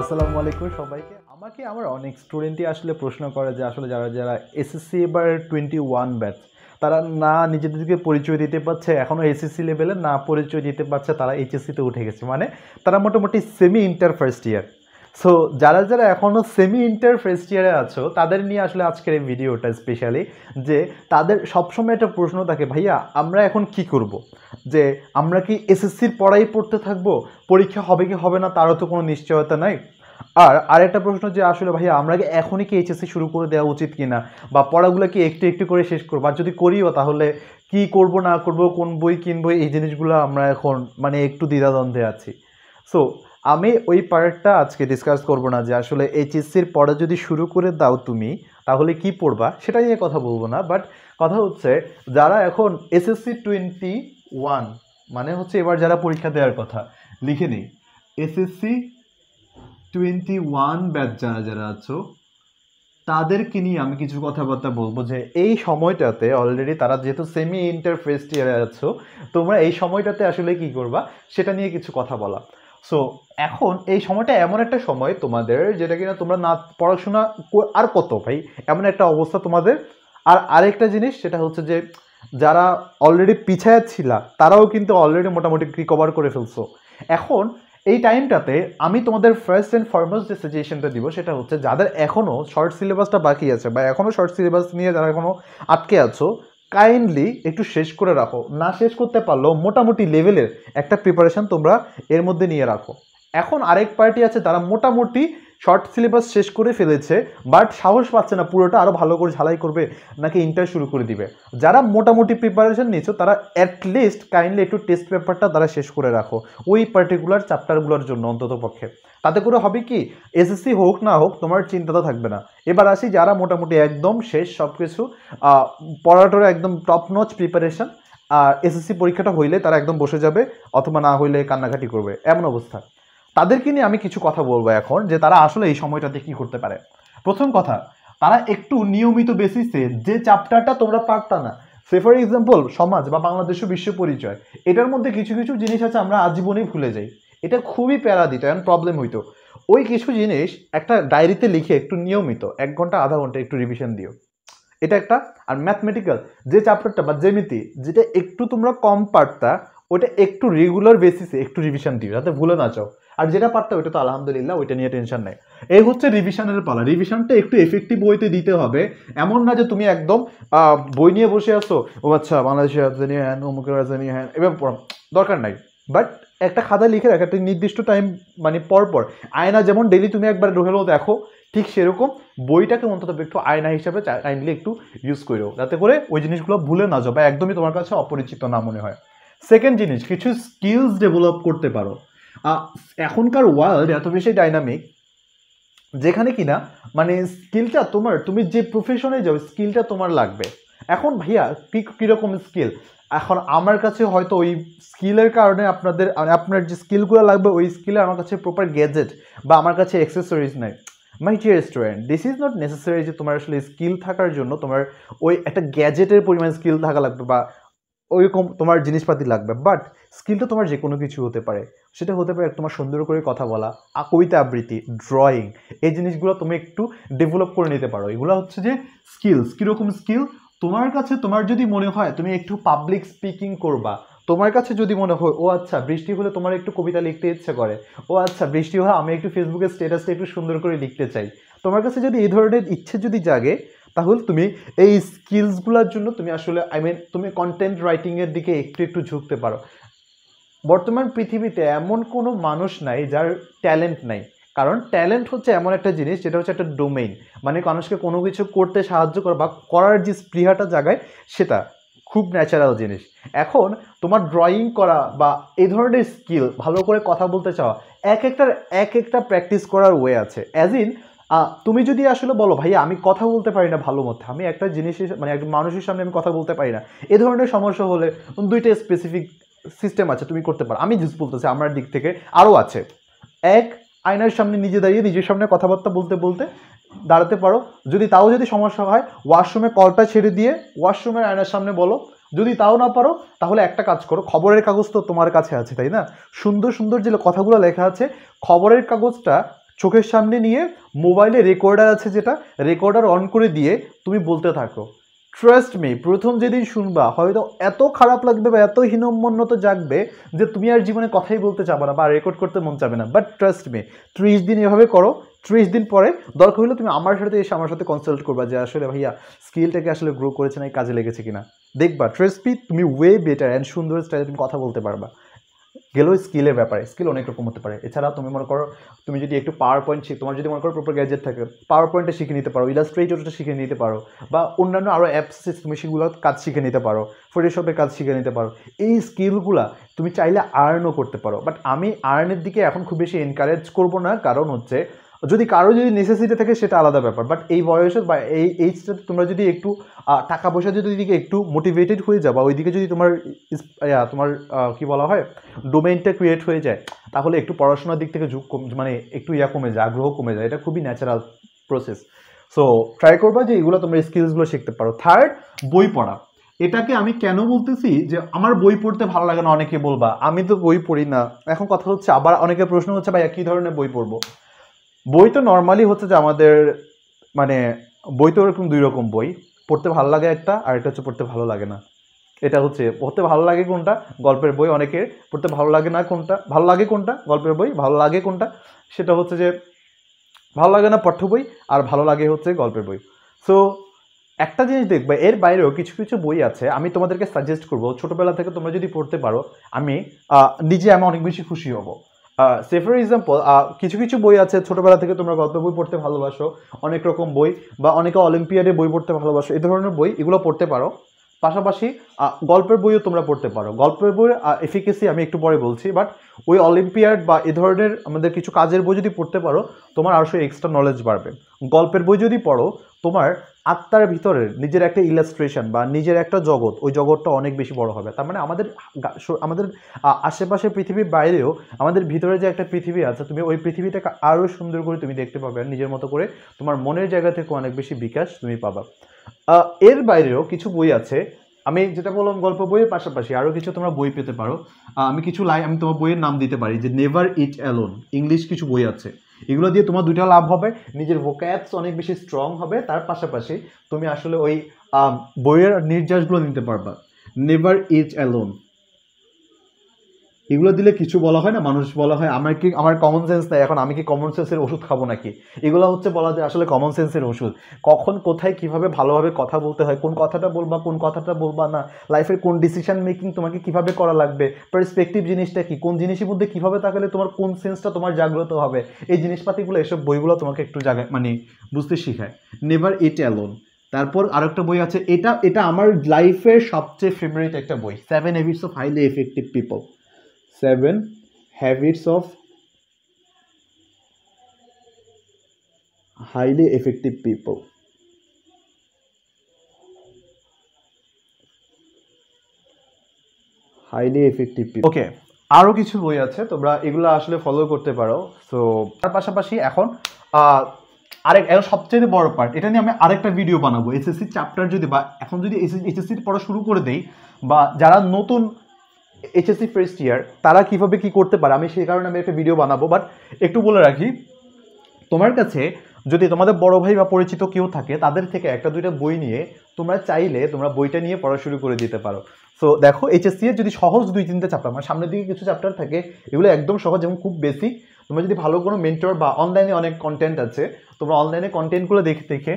আসসালামু আলাইকুম সবাইকে আমাকে আমার অনেক স্টুডেন্টই আসলে প্রশ্ন করে যে আসলে যারা যারা এসএসসি এবার টোয়েন্টি ওয়ান ব্যাচ তারা না নিজেদেরকে পরিচয় দিতে পারছে এখনও এসএসসি লেভেলে না পরিচয় দিতে পারছে তারা এইচএসসিতে উঠে গেছে মানে তারা মোটামুটি semi inter first year so যারা যারা এখনও সেমি ইন্টার ফার্স্ট ইয়ারে আছো তাদের নিয়ে আসলে আজকের এই ভিডিওটা স্পেশালি যে তাদের সবসময় একটা প্রশ্ন থাকে ভাইয়া আমরা এখন কি করব। যে আমরা কি এসএসসির পড়াই পড়তে থাকবো পরীক্ষা হবে কি হবে না তারও তো কোনো নিশ্চয়তা নাই আর আরেকটা প্রশ্ন যে আসলে ভাইয়া আমরা কি এখনই কি এইচএসসি শুরু করে দেওয়া উচিত কি না বা পড়াগুলো কি একটু একটু করে শেষ করবো আর যদি করিও তাহলে কি করব না করব কোন বই কিনবো এই জিনিসগুলো আমরা এখন মানে একটু দ্বিধাদ্বন্দ্বে আছি সো আমি ওই পার্টটা আজকে ডিসকাস করব না যে আসলে এইচএসসির পড়া যদি শুরু করে দাও তুমি তাহলে কি পড়বা সেটা নিয়ে কথা বলবো না বাট কথা হচ্ছে যারা এখন এসএসসি টোয়েন্টি ওয়ান মানে হচ্ছে এবার যারা পরীক্ষা দেওয়ার কথা লিখে নিই এসএসসি টোয়েন্টি ওয়ান ব্যাচ যারা যারা আছো তাদেরকে নিয়ে আমি কিছু কথাবার্তা বলবো যে এই সময়টাতে অলরেডি তারা যেহেতু সেমি ইন্টারফেস ইয়ারে আছো তোমরা এই সময়টাতে আসলে কি করবা সেটা নিয়ে কিছু কথা বলা সো এখন এই সময়টা এমন একটা সময় তোমাদের যেটা কিনা তোমরা না পড়াশোনা আর কত ভাই এমন একটা অবস্থা তোমাদের আর আরেকটা জিনিস সেটা হচ্ছে যে যারা অলরেডি পিছায় ছিলা তারাও কিন্তু অলরেডি মোটামুটি রিকভার করে ফেলছো এখন এই টাইমটাতে আমি তোমাদের ফার্স্ট অ্যান্ড ফরমোস্ট যে সাজেশনটা দিব সেটা হচ্ছে যাদের এখনও শর্ট সিলেবাসটা বাকি আছে বা এখনও শর্ট সিলেবাস নিয়ে যারা এখনও আটকে আছো কাইন্ডলি একটু শেষ করে রাখো না শেষ করতে পারলেও মোটামুটি লেভেলের একটা প্রিপারেশান তোমরা এর মধ্যে নিয়ে রাখো এখন আরেক পার্টি আছে তারা মোটামুটি শর্ট সিলেবাস শেষ করে ফেলেছে বাট সাহস পাচ্ছে না পুরোটা আরও ভালো করে ঝালাই করবে নাকি ইন্টার শুরু করে দিবে যারা মোটামুটি প্রিপারেশন নিয়েছো তারা অ্যাটলিস্ট কাইন্ডলি একটু টেস্ট পেপারটা তারা শেষ করে রাখো ওই পার্টিকুলার চ্যাপ্টারগুলোর জন্য অন্তত পক্ষে তাতে করে হবে কি এসএসসি হোক না হোক তোমার চিন্তা তো থাকবে না এবার আসি যারা মোটামুটি একদম শেষ সব কিছু পড়াটোরা একদম টপ নচ প্রিপারেশন আর এসএসসি পরীক্ষাটা হইলে তারা একদম বসে যাবে অথবা না হইলে কান্নাকাটি করবে এমন অবস্থা তাদেরকে নিয়ে আমি কিছু কথা বলবো এখন যে তারা আসলে এই সময়টাতে কী করতে পারে প্রথম কথা তারা একটু নিয়মিত বেসিসে যে চ্যাপ্টারটা তোমরা পারতা না সে ফর এক্সাম্পল সমাজ বা বাংলাদেশ বিশ্ব পরিচয় এটার মধ্যে কিছু কিছু জিনিস আছে আমরা আজীবনেই ভুলে যাই এটা খুবই প্যারা দিত এখন প্রবলেম হইতো ওই কিছু জিনিস একটা ডায়েরিতে লিখে একটু নিয়মিত এক ঘন্টা আধা ঘন্টা একটু রিভিশন দিও এটা একটা আর ম্যাথমেটিক্যাল যে চ্যাপ্টারটা বা জেমিতি যেটা একটু তোমরা কম পারতা ওইটা একটু রেগুলার বেসিসে একটু রিভিশন দিও যাতে ভুলে না চাও আর যেটা পারতো ওইটা তো আলহামদুলিল্লাহ ওইটা নিয়ে টেনশন নেই এই হচ্ছে রিভিশনের পালা রিভিশনটা একটু এফেক্টিভ বইতে দিতে হবে এমন না যে তুমি একদম বই নিয়ে বসে আসো ও আচ্ছা বাংলাদেশে রাজধানী হ্যান অমুকের রাজধানী হ্যান এবার দরকার নাই বাট একটা খাতা লিখে রাখ একটা নির্দিষ্ট টাইম মানে পরপর আয়না যেমন ডেলি তুমি একবার রোহেলো দেখো ঠিক সেরকম বইটাকে অন্তত একটু আয়না হিসাবে কাইন্ডলি একটু ইউজ করো যাতে করে ওই জিনিসগুলো ভুলে না যাও বা একদমই তোমার কাছে অপরিচিত না মনে হয় সেকেন্ড জিনিস কিছু স্কিলস ডেভেলপ করতে পারো এখনকার ওয়ার্ল্ড এত বেশি ডাইনামিক যেখানে কিনা মানে স্কিলটা তোমার তুমি যে প্রফেশনে যাও স্কিলটা তোমার লাগবে এখন ভাইয়া পিক কীরকম স্কিল এখন আমার কাছে হয়তো ওই স্কিলের কারণে আপনাদের মানে আপনার যে স্কিলগুলো লাগবে ওই স্কিলে আমার কাছে প্রপার গ্যাজেট বা আমার কাছে অ্যাক্সেসরিজ নাই my dear student this is not necessary যে তোমার আসলে স্কিল থাকার জন্য তোমার ওই একটা গ্যাজেটের পরিমাণ স্কিল থাকা লাগবে বা ওইরকম তোমার জিনিসপাতি লাগবে বাট স্কিলটা তোমার যে কোনো কিছু হতে পারে সেটা হতে পারে তোমার সুন্দর করে কথা বলা কবিতা আবৃত্তি ড্রয়িং এই জিনিসগুলো তুমি একটু ডেভেলপ করে নিতে পারো এগুলো হচ্ছে যে স্কিলস কীরকম স্কিল তোমার কাছে তোমার যদি মনে হয় তুমি একটু পাবলিক স্পিকিং করবা তোমার কাছে যদি মনে হয় ও আচ্ছা বৃষ্টি হলে তোমার একটু কবিতা লিখতে ইচ্ছে করে ও আচ্ছা বৃষ্টি হলে আমি একটু ফেসবুকে স্ট্যাটাসটা একটু সুন্দর করে লিখতে চাই তোমার কাছে যদি এই ধরনের ইচ্ছে যদি জাগে তাহলে তুমি এই স্কিলসগুলোর জন্য তুমি আসলে আই মিন তুমি কন্টেন্ট রাইটিংয়ের দিকে একটু একটু ঝুঁকতে পারো বর্তমান পৃথিবীতে এমন কোনো মানুষ নাই যার ট্যালেন্ট নাই কারণ ট্যালেন্ট হচ্ছে এমন একটা জিনিস যেটা হচ্ছে একটা ডোমেইন মানে মানুষকে কোনো কিছু করতে সাহায্য করা বা করার যে স্পৃহাটা জাগায় সেটা খুব ন্যাচারাল জিনিস এখন তোমার ড্রয়িং করা বা এই ধরনের স্কিল ভালো করে কথা বলতে চাওয়া এক একটার এক একটা প্র্যাকটিস করার ওয়ে আছে অ্যাজ ইন তুমি যদি আসলে বলো ভাইয়া আমি কথা বলতে পারি না ভালো মতো আমি একটা জিনিসের মানে একজন মানুষের সামনে আমি কথা বলতে পারি না এ ধরনের সমস্যা হলে দুইটা স্পেসিফিক সিস্টেম আছে তুমি করতে পারো আমি জিনিস বলতেছি আমার দিক থেকে আরও আছে এক আয়নার সামনে নিজে দাঁড়িয়ে নিজের সামনে কথাবার্তা বলতে বলতে দাঁড়াতে পারো যদি তাও যদি সমস্যা হয় ওয়াশরুমে কলটা ছেড়ে দিয়ে ওয়াশরুমের আয়নার সামনে বলো যদি তাও না পারো তাহলে একটা কাজ করো খবরের কাগজ তো তোমার কাছে আছে তাই না সুন্দর সুন্দর যে কথাগুলো লেখা আছে খবরের কাগজটা চোখের সামনে নিয়ে মোবাইলে রেকর্ডার আছে যেটা রেকর্ডার অন করে দিয়ে তুমি বলতে থাকো ট্রাস্ট মি প্রথম যেদিন শুনবা হয়তো এত খারাপ লাগবে বা এত হীনমন্যত জাগবে যে তুমি আর জীবনে কথাই বলতে চাবো না বা রেকর্ড করতে মন চাবে না বাট ট্রাস্ট মি ত্রিশ দিন এভাবে করো ত্রিশ দিন পরে দরকার হলে তুমি আমার সাথে এসে আমার সাথে কনসাল্ট করবা যে আসলে ভাইয়া স্কিলটাকে আসলে গ্রো করেছে না কাজে লেগেছে কিনা দেখবা ট্রেসপি তুমি ওয়ে বেটার অ্যান্ড সুন্দর স্টাইলে তুমি কথা বলতে পারবা গেলেও স্কিলের ব্যাপারে স্কিল অনেক রকম হতে পারে এছাড়া তুমি মনে করো তুমি যদি একটু পাওয়ার পয়েন্ট শিখ তোমার যদি মনে করো প্রপার গ্যাজেট থাকে পাওয়ার পয়েন্টটা শিখে নিতে পারো ইলাস্ট্রেটরটা শিখে নিতে পারো বা অন্যান্য আরও অ্যাপস তুমি সেগুলো কাজ শিখে নিতে পারো ফটোশপের কাজ শিখে নিতে পারো এই স্কিলগুলা তুমি চাইলে আর্নও করতে পারো বাট আমি আর্নের দিকে এখন খুব বেশি এনকারেজ করবো না কারণ হচ্ছে যদি কারো যদি নেসেসিটি থাকে সেটা আলাদা ব্যাপার বাট এই বয়সে বা এই এইজটাতে তোমরা যদি একটু টাকা পয়সা যদি দিকে একটু মোটিভেটেড হয়ে যাও বা ওইদিকে যদি তোমার তোমার কি বলা হয় ডোমেইনটা ক্রিয়েট হয়ে যায় তাহলে একটু পড়াশোনার দিক থেকে ঝুঁক মানে একটু ইয়া কমে যায় আগ্রহ কমে যায় এটা খুবই ন্যাচারাল প্রসেস সো ট্রাই করবা যে এগুলো তোমরা স্কিলসগুলো শিখতে পারো থার্ড বই পড়া এটাকে আমি কেন বলতেছি যে আমার বই পড়তে ভালো লাগে না অনেকে বলবা আমি তো বই পড়ি না এখন কথা হচ্ছে আবার অনেকের প্রশ্ন হচ্ছে ভাইয়া কী ধরনের বই পড়বো বই তো নর্মালি হচ্ছে যে আমাদের মানে বই তো ওরকম দুই রকম বই পড়তে ভালো লাগে একটা আর এটা হচ্ছে পড়তে ভালো লাগে না এটা হচ্ছে পড়তে ভালো লাগে কোনটা গল্পের বই অনেকের পড়তে ভালো লাগে না কোনটা ভালো লাগে কোনটা গল্পের বই ভালো লাগে কোনটা সেটা হচ্ছে যে ভালো লাগে না পাঠ্য বই আর ভালো লাগে হচ্ছে গল্পের বই সো একটা জিনিস দেখবে এর বাইরেও কিছু কিছু বই আছে আমি তোমাদেরকে সাজেস্ট করবো ছোটোবেলা থেকে তোমরা যদি পড়তে পারো আমি নিজে আমি অনেক বেশি খুশি হব সে ফর এক্সাম্পল কিছু কিছু বই আছে ছোটোবেলা থেকে তোমরা গল্প বই পড়তে ভালোবাসো অনেক রকম বই বা অনেকে অলিম্পিয়াডে বই পড়তে ভালোবাসো এ ধরনের বই এগুলো পড়তে পারো পাশাপাশি গল্পের বইও তোমরা পড়তে পারো গল্পের বই এফিকেসি আমি একটু পরে বলছি বাট ওই অলিম্পিয়াড বা এ ধরনের আমাদের কিছু কাজের বই যদি পড়তে পারো তোমার আরও এক্সট্রা নলেজ বাড়বে গল্পের বই যদি পড়ো তোমার আত্মার ভিতরের নিজের একটা ইলাস্ট্রেশন বা নিজের একটা জগৎ ওই জগৎটা অনেক বেশি বড় হবে তার মানে আমাদের আমাদের আশেপাশে পৃথিবীর বাইরেও আমাদের ভিতরে যে একটা পৃথিবী আছে তুমি ওই পৃথিবীটাকে আরও সুন্দর করে তুমি দেখতে পাবে আর নিজের মতো করে তোমার মনের জায়গা থেকে অনেক বেশি বিকাশ তুমি পাবা এর বাইরেও কিছু বই আছে আমি যেটা বললাম গল্প বইয়ের পাশাপাশি আরও কিছু তোমরা বই পেতে পারো আমি কিছু লাই আমি তোমার বইয়ের নাম দিতে পারি যে নেভার ইট অ্যালোন ইংলিশ কিছু বই আছে এগুলো দিয়ে তোমার দুইটা লাভ হবে নিজের ভোক্যাপস অনেক বেশি স্ট্রং হবে তার পাশাপাশি তুমি আসলে ওই বইয়ের নির্যাসগুলো নিতে পারবা নেভার ইজ অ্যালোন এগুলো দিলে কিছু বলা হয় না মানুষ বলা হয় আমার কি আমার কমন সেন্স নাই এখন আমি কি কমন সেন্সের ওষুধ খাবো নাকি এগুলো হচ্ছে বলা যায় আসলে কমন সেন্সের ওষুধ কখন কোথায় কিভাবে ভালোভাবে কথা বলতে হয় কোন কথাটা বলবা কোন কথাটা বলবা না লাইফের কোন ডিসিশন মেকিং তোমাকে কিভাবে করা লাগবে পার্সপেক্টিভ জিনিসটা কি কোন জিনিসের মধ্যে কিভাবে তাকালে তোমার কোন সেন্সটা তোমার জাগ্রত হবে এই জিনিসপাতিগুলো এসব বইগুলো তোমাকে একটু জায়গায় মানে বুঝতে শেখায় নেভার ইট অ্যালোন তারপর আরেকটা বই আছে এটা এটা আমার লাইফের সবচেয়ে ফেভারিট একটা বই seven habits of highly effective people seven habits of highly effective people. Highly effective okay আরও কিছু বই আছে তোমরা এগুলো আসলে ফলো করতে পারো সো তার পাশাপাশি এখন আরেক এখন সবচেয়ে বড় পার্ট এটা নিয়ে আমি আরেকটা ভিডিও বানাবো এসএসসি চ্যাপ্টার যদি বা এখন যদি এসএসসির পড়া শুরু করে দেই বা যারা নতুন এইচএসসি ফার্স্ট ইয়ার তারা কিভাবে কি করতে পারে আমি সেই কারণে আমি একটা ভিডিও বানাবো বাট একটু বলে রাখি তোমার কাছে যদি তোমাদের বড় ভাই বা পরিচিত কেউ থাকে তাদের থেকে একটা দুইটা বই নিয়ে তোমরা চাইলে তোমরা বইটা নিয়ে পড়া শুরু করে দিতে পারো সো দেখো এইচএসসি এর যদি সহজ দুই তিনটা চ্যাপ্টার আমার মানে সামনের দিকে কিছু চ্যাপ্টার থাকে এগুলো একদম সহজ এবং খুব বেশি তোমরা যদি ভালো কোনো মেন্টর বা অনলাইনে অনেক কন্টেন্ট আছে তোমরা অনলাইনে কন্টেন্টগুলো দেখে দেখে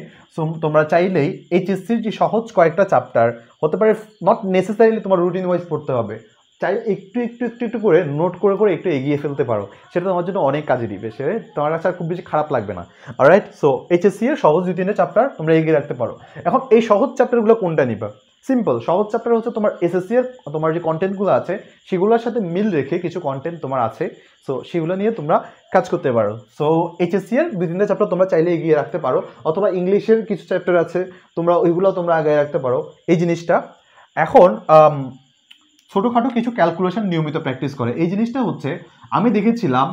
তোমরা চাইলেই এইচএসসির যে সহজ কয়েকটা চ্যাপ্টার হতে পারে নট নেসেসারিলি তোমার রুটিন ওয়াইজ পড়তে হবে চাইলে একটু একটু একটু একটু করে নোট করে করে একটু এগিয়ে ফেলতে পারো সেটা তোমার জন্য অনেক কাজে দিবে সে তোমার কাছে আর খুব বেশি খারাপ লাগবে না রাইট সো এইচএসসি এর সহজ দুই তিনটে চ্যাপ্টার তোমরা এগিয়ে রাখতে পারো এখন এই সহজ চ্যাপ্টারগুলো কোনটা নিবা সিম্পল সহজ চ্যাপ্টার হচ্ছে তোমার এসএসসি এর তোমার যে কন্টেন্টগুলো আছে সেগুলোর সাথে মিল রেখে কিছু কন্টেন্ট তোমার আছে সো সেগুলো নিয়ে তোমরা কাজ করতে পারো সো এইচএসসি এর দুই তিনটা চ্যাপ্টার তোমরা চাইলে এগিয়ে রাখতে পারো অথবা ইংলিশের কিছু চ্যাপ্টার আছে তোমরা ওইগুলো তোমরা আগে রাখতে পারো এই জিনিসটা এখন ছোটোখাটো কিছু ক্যালকুলেশন নিয়মিত প্র্যাকটিস করে এই জিনিসটা হচ্ছে আমি দেখেছিলাম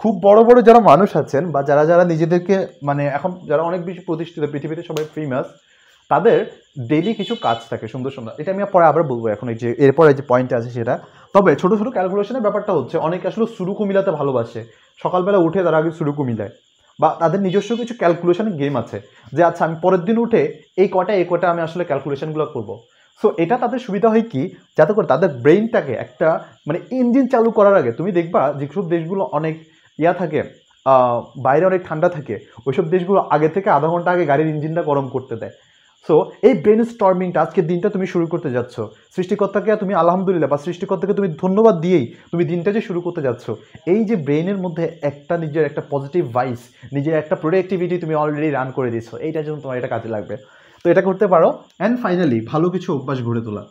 খুব বড় বড় যারা মানুষ আছেন বা যারা যারা নিজেদেরকে মানে এখন যারা অনেক বেশি প্রতিষ্ঠিত পৃথিবীতে সবাই ফেমাস তাদের ডেলি কিছু কাজ থাকে সুন্দর সুন্দর এটা আমি পরে আবার বলবো এখন এই যে এরপরে যে পয়েন্ট আছে সেটা তবে ছোটো ছোটো ক্যালকুলেশনের ব্যাপারটা হচ্ছে অনেকে আসলে সুরুকু মিলাতে ভালোবাসে সকালবেলা উঠে তারা আগে সুরুকু মিলায় বা তাদের নিজস্ব কিছু ক্যালকুলেশন গেম আছে যে আচ্ছা আমি পরের দিন উঠে এই কটা এই কটা আমি আসলে ক্যালকুলেশনগুলো করবো সো এটা তাদের সুবিধা হয় কি যাতে করে তাদের ব্রেইনটাকে একটা মানে ইঞ্জিন চালু করার আগে তুমি দেখবা যেসব দেশগুলো অনেক ইয়া থাকে বাইরে অনেক ঠান্ডা থাকে ওইসব দেশগুলো আগে থেকে আধা ঘন্টা আগে গাড়ির ইঞ্জিনটা গরম করতে দেয় সো এই ব্রেন স্টর্মিংটা আজকের দিনটা তুমি শুরু করতে যাচ্ছ সৃষ্টিকর্তাকে তুমি আলহামদুলিল্লাহ বা সৃষ্টিকর্তাকে তুমি ধন্যবাদ দিয়েই তুমি দিনটা যে শুরু করতে যাচ্ছ এই যে ব্রেনের মধ্যে একটা নিজের একটা পজিটিভ ভাইস নিজের একটা প্রোডাক্টিভিটি তুমি অলরেডি রান করে দিচ্ছ এইটার জন্য তোমার এটা কাজে লাগবে এটা করতে পারো অ্যান্ড ফাইনালি ভালো কিছু অভ্যাস গড়ে তোলা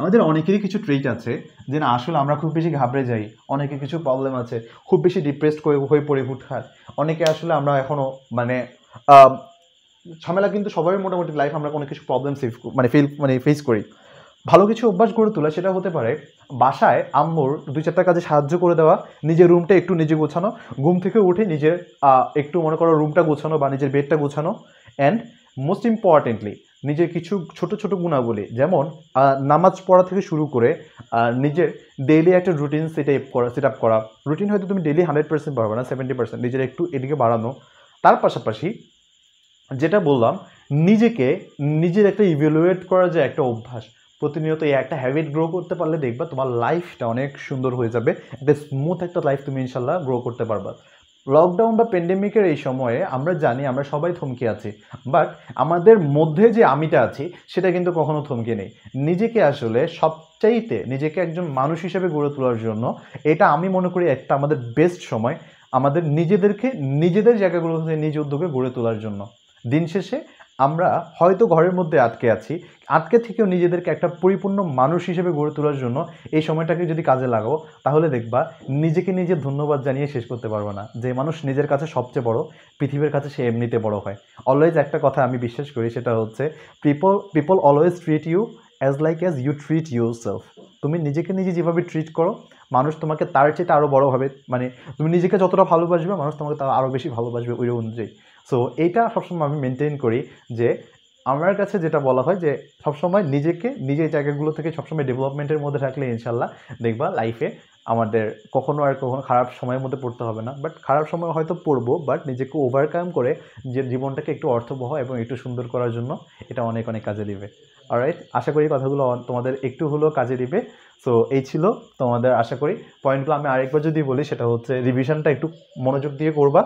আমাদের অনেকেরই কিছু ট্রেট আছে যে না আসলে আমরা খুব বেশি ঘাবড়ে যাই অনেকে কিছু প্রবলেম আছে খুব বেশি ডিপ্রেসড হয়ে পড়ে হুটহাট অনেকে আসলে আমরা এখনও মানে ঝামেলা কিন্তু সবাই মোটামুটি লাইফ আমরা কোনো কিছু প্রবলেম সেভ মানে ফিল মানে ফেস করি ভালো কিছু অভ্যাস গড়ে তোলা সেটা হতে পারে বাসায় আম্মুর দুই চারটা কাজে সাহায্য করে দেওয়া নিজের রুমটা একটু নিজে গোছানো ঘুম থেকে উঠে নিজের একটু মনে করো রুমটা গোছানো বা নিজের বেডটা গোছানো অ্যান্ড মোস্ট ইম্পর্টেন্টলি নিজের কিছু ছোট ছোট গুণাবলী যেমন নামাজ পড়া থেকে শুরু করে নিজের ডেইলি একটা রুটিন সেট আপ করা সেট আপ করা রুটিন হয়তো তুমি ডেইলি হান্ড্রেড পার্সেন্ট পারবে না সেভেন্টি পার্সেন্ট নিজের একটু এদিকে বাড়ানো তার পাশাপাশি যেটা বললাম নিজেকে নিজের একটা ইভ্যালুয়েট করা যে একটা অভ্যাস প্রতিনিয়ত এই একটা হ্যাবিট গ্রো করতে পারলে দেখবা তোমার লাইফটা অনেক সুন্দর হয়ে যাবে একটা স্মুথ একটা লাইফ তুমি ইনশাল্লাহ গ্রো করতে পারবা লকডাউন বা পেন্ডেমিকের এই সময়ে আমরা জানি আমরা সবাই থমকে আছি বাট আমাদের মধ্যে যে আমিটা আছি সেটা কিন্তু কখনো থমকে নেই নিজেকে আসলে সবচাইতে নিজেকে একজন মানুষ হিসেবে গড়ে তোলার জন্য এটা আমি মনে করি একটা আমাদের বেস্ট সময় আমাদের নিজেদেরকে নিজেদের জায়গাগুলো নিজ উদ্যোগে গড়ে তোলার জন্য দিন শেষে আমরা হয়তো ঘরের মধ্যে আটকে আছি আটকে থেকেও নিজেদেরকে একটা পরিপূর্ণ মানুষ হিসেবে গড়ে তোলার জন্য এই সময়টাকে যদি কাজে লাগাও তাহলে দেখবা নিজেকে নিজে ধন্যবাদ জানিয়ে শেষ করতে পারবো না যে মানুষ নিজের কাছে সবচেয়ে বড় পৃথিবীর কাছে সে এমনিতে বড় হয় অলওয়েজ একটা কথা আমি বিশ্বাস করি সেটা হচ্ছে people people always treat you as like as you treat yourself তুমি নিজেকে নিজে যেভাবে ট্রিট করো মানুষ তোমাকে তার চেয়ে আরও বড়োভাবে মানে তুমি নিজেকে যতটা ভালোবাসবে মানুষ তোমাকে তার আরও বেশি ভালোবাসবে ওই অনুযায়ী সো এইটা সবসময় আমি মেনটেন করি যে আমার কাছে যেটা বলা হয় যে সবসময় নিজেকে নিজের জায়গাগুলো থেকে সবসময় ডেভেলপমেন্টের মধ্যে থাকলে ইনশাল্লাহ দেখবা লাইফে আমাদের কখনো আর কখনো খারাপ সময়ের মধ্যে পড়তে হবে না বাট খারাপ সময় হয়তো পড়বো বাট নিজেকে ওভারকাম করে যে জীবনটাকে একটু অর্থবহ এবং একটু সুন্দর করার জন্য এটা অনেক অনেক কাজে দিবে রাইট আশা করি কথাগুলো তোমাদের একটু হলেও কাজে দিবে সো এই ছিল তোমাদের আশা করি পয়েন্টগুলো আমি আরেকবার যদি বলি সেটা হচ্ছে রিভিশনটা একটু মনোযোগ দিয়ে করবা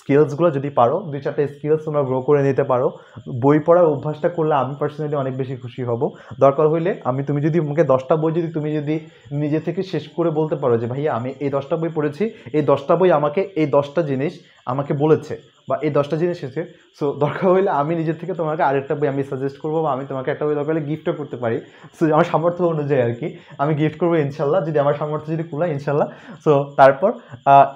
স্কিলসগুলো যদি পারো দুই চারটে স্কিলস তোমরা গ্রো করে নিতে পারো বই পড়ার অভ্যাসটা করলে আমি পার্সোনালি অনেক বেশি খুশি হব দরকার হইলে আমি তুমি যদি আমাকে দশটা বই যদি তুমি যদি নিজে থেকে শেষ করে বলতে পারো যে ভাইয়া আমি এই দশটা বই পড়েছি এই দশটা বই আমাকে এই দশটা জিনিস আমাকে বলেছে বা এই দশটা জিনিস এসেছে সো দরকার হলে আমি নিজের থেকে তোমাকে আরেকটা বই আমি সাজেস্ট করবো বা আমি তোমাকে একটা বই দরকার হলে গিফটও করতে পারি সো আমার সামর্থ্য অনুযায়ী আর কি আমি গিফট করবো ইনশাল্লাহ যদি আমার সামর্থ্য যদি খোলা ইনশাল্লাহ সো তারপর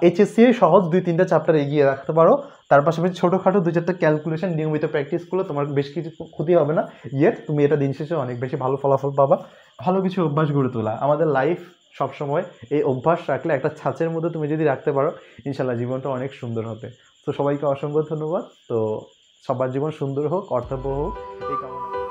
এইচএসসি সহজ দুই তিনটা চ্যাপ্টার এগিয়ে রাখতে পারো তার পাশাপাশি ছোটোখাটো দু চারটা ক্যালকুলেশন নিয়মিত প্র্যাকটিস করলে তোমার বেশ কিছু ক্ষতি হবে না ইয়েট তুমি এটা দিন শেষে অনেক বেশি ভালো ফলাফল পাবা ভালো কিছু অভ্যাস গড়ে তোলা আমাদের লাইফ সবসময় এই অভ্যাস রাখলে একটা ছাঁচের মধ্যে তুমি যদি রাখতে পারো ইনশাল্লাহ জীবনটা অনেক সুন্দর হবে তো সবাইকে অসংখ্য ধন্যবাদ তো সবার জীবন সুন্দর হোক অর্থব্য হোক এই কামনা